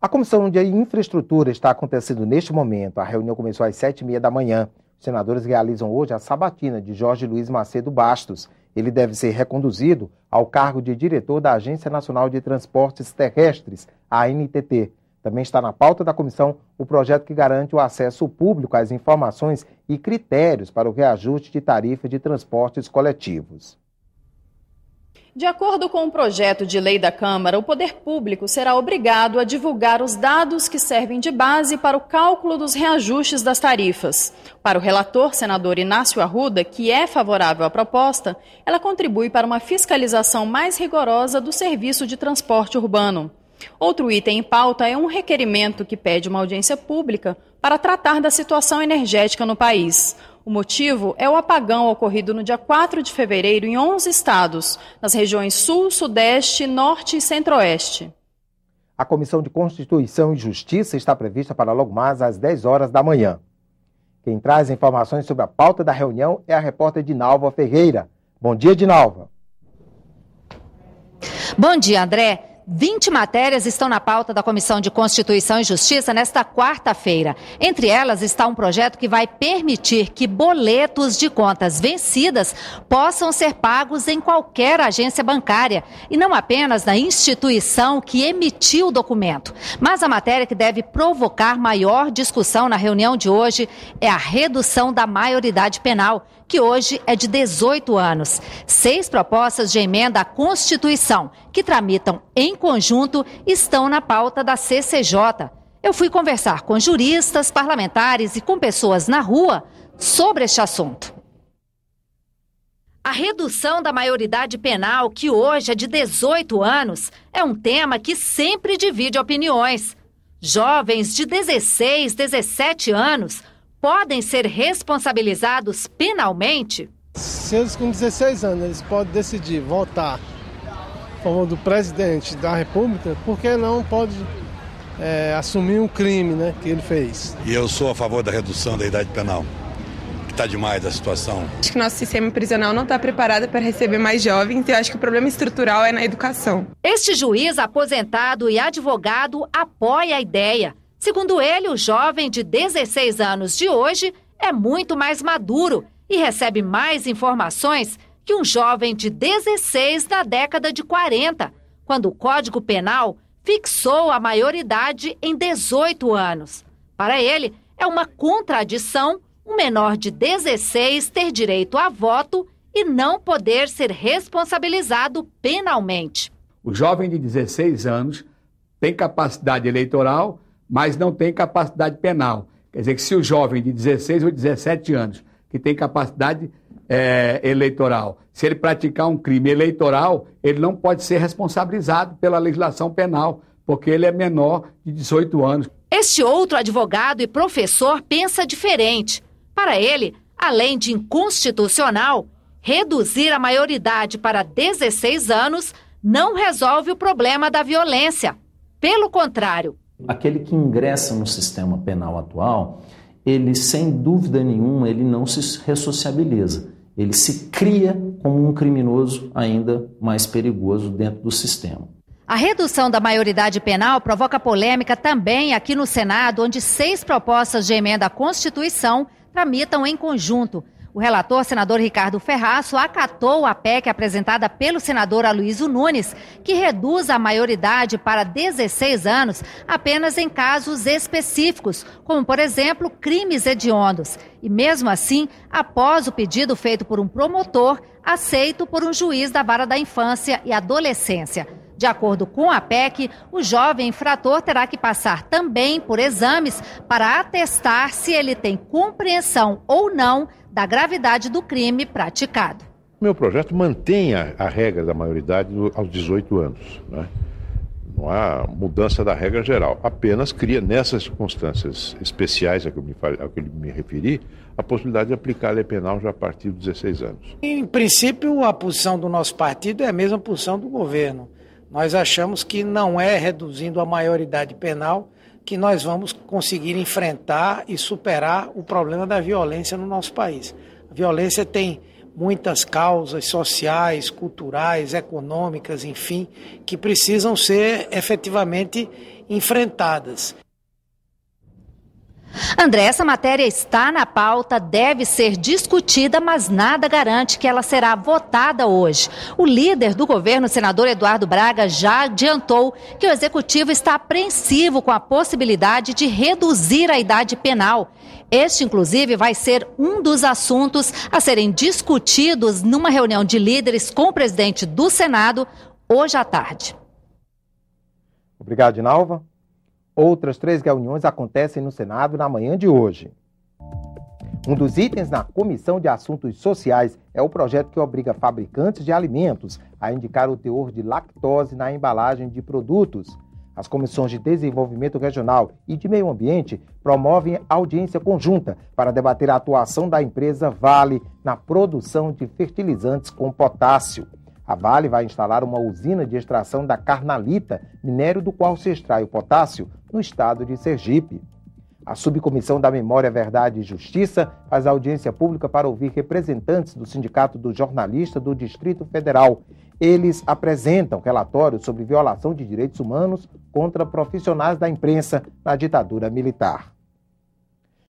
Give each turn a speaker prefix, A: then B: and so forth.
A: A Comissão de Infraestrutura está acontecendo neste momento. A reunião começou às sete e meia da manhã. Os senadores realizam hoje a sabatina de Jorge Luiz Macedo Bastos. Ele deve ser reconduzido ao cargo de diretor da Agência Nacional de Transportes Terrestres, a ANTT. Também está na pauta da comissão o projeto que garante o acesso público às informações e critérios para o reajuste de tarifa de transportes coletivos.
B: De acordo com o projeto de lei da Câmara, o poder público será obrigado a divulgar os dados que servem de base para o cálculo dos reajustes das tarifas. Para o relator, senador Inácio Arruda, que é favorável à proposta, ela contribui para uma fiscalização mais rigorosa do serviço de transporte urbano. Outro item em pauta é um requerimento que pede uma audiência pública para tratar da situação energética no país. O motivo é o apagão ocorrido no dia 4 de fevereiro em 11 estados, nas regiões Sul, Sudeste, Norte e Centro-Oeste.
A: A Comissão de Constituição e Justiça está prevista para logo mais às 10 horas da manhã. Quem traz informações sobre a pauta da reunião é a repórter Dinalva Ferreira. Bom dia, Dinalva.
B: Bom dia, André. 20 matérias estão na pauta da Comissão de Constituição e Justiça nesta quarta-feira. Entre elas está um projeto que vai permitir que boletos de contas vencidas possam ser pagos em qualquer agência bancária e não apenas na instituição que emitiu o documento. Mas a matéria que deve provocar maior discussão na reunião de hoje é a redução da maioridade penal, que hoje é de 18 anos. Seis propostas de emenda à Constituição que tramitam em conjunto estão na pauta da CCJ. Eu fui conversar com juristas, parlamentares e com pessoas na rua sobre este assunto. A redução da maioridade penal, que hoje é de 18 anos, é um tema que sempre divide opiniões. Jovens de 16, 17 anos podem ser responsabilizados penalmente? Se eles com 16 anos eles podem
A: decidir voltar forma do presidente da República, porque não pode é, assumir um crime né, que ele fez? E eu sou a favor da redução da idade penal. Que está demais a situação. Acho
B: que nosso sistema prisional não está preparado para receber mais jovens e acho que o problema estrutural é na educação. Este juiz aposentado e advogado apoia a ideia. Segundo ele, o jovem de 16 anos de hoje é muito mais maduro e recebe mais informações que um jovem de 16 na década de 40, quando o Código Penal fixou a maioridade em 18 anos. Para ele, é uma contradição um menor de 16 ter direito a voto e não poder ser responsabilizado penalmente.
A: O jovem de 16 anos tem capacidade eleitoral, mas não tem capacidade penal. Quer dizer que se o jovem de 16 ou 17 anos, que tem capacidade é, eleitoral. Se ele praticar um crime eleitoral, ele não pode ser responsabilizado pela legislação penal, porque ele é menor de 18 anos.
B: Este outro advogado e professor pensa diferente. Para ele, além de inconstitucional, reduzir a maioridade para 16 anos não resolve o problema da violência. Pelo contrário.
A: Aquele que ingressa no sistema penal atual, ele sem dúvida nenhuma, ele não se ressociabiliza ele se cria como um criminoso ainda mais perigoso dentro do sistema.
B: A redução da maioridade penal provoca polêmica também aqui no Senado, onde seis propostas de emenda à Constituição tramitam em conjunto. O relator, senador Ricardo Ferraço, acatou a PEC apresentada pelo senador Aloysio Nunes, que reduz a maioridade para 16 anos apenas em casos específicos, como, por exemplo, crimes hediondos. E mesmo assim, após o pedido feito por um promotor, aceito por um juiz da vara da infância e adolescência. De acordo com a PEC, o jovem infrator terá que passar também por exames para atestar se ele tem compreensão ou não da gravidade do crime praticado.
A: Meu projeto mantém a, regra da maioridade aos 18 anos. Né? Não há mudança da regra geral, apenas cria nessas circunstâncias especiais a que eu me, a que eu me referi a possibilidade de aplicar a lei penal já a partir dos 16 anos. Em princípio, a posição do nosso partido é a mesma posição do governo. Nós achamos que não é reduzindo a maioridade penal que nós vamos conseguir enfrentar e superar o problema da violência no nosso país. A violência tem muitas causas sociais, culturais, econômicas, enfim, que precisam ser efetivamente enfrentadas.
B: André, essa matéria está na pauta, deve ser discutida, mas nada garante que ela será votada hoje. O líder do governo, senador Eduardo Braga, já adiantou que o executivo está apreensivo com a possibilidade de reduzir a idade penal. Este, inclusive, vai ser um dos assuntos a serem discutidos numa reunião de líderes com o presidente do Senado hoje à tarde.
A: Obrigado, Inalva. Outras três reuniões acontecem no Senado na manhã de hoje. Um dos itens na Comissão de Assuntos Sociais é o projeto que obriga fabricantes de alimentos a indicar o teor de lactose na embalagem de produtos. As comissões de desenvolvimento regional e de meio ambiente promovem audiência conjunta para debater a atuação da empresa Vale na produção de fertilizantes com potássio. A Vale vai instalar uma usina de extração da carnalita, minério do qual se extrai o potássio, no estado de Sergipe. A Subcomissão da Memória, Verdade e Justiça faz audiência pública para ouvir representantes do Sindicato dos Jornalistas do Distrito Federal. Eles apresentam relatórios sobre violação de direitos humanos contra profissionais da imprensa na ditadura militar.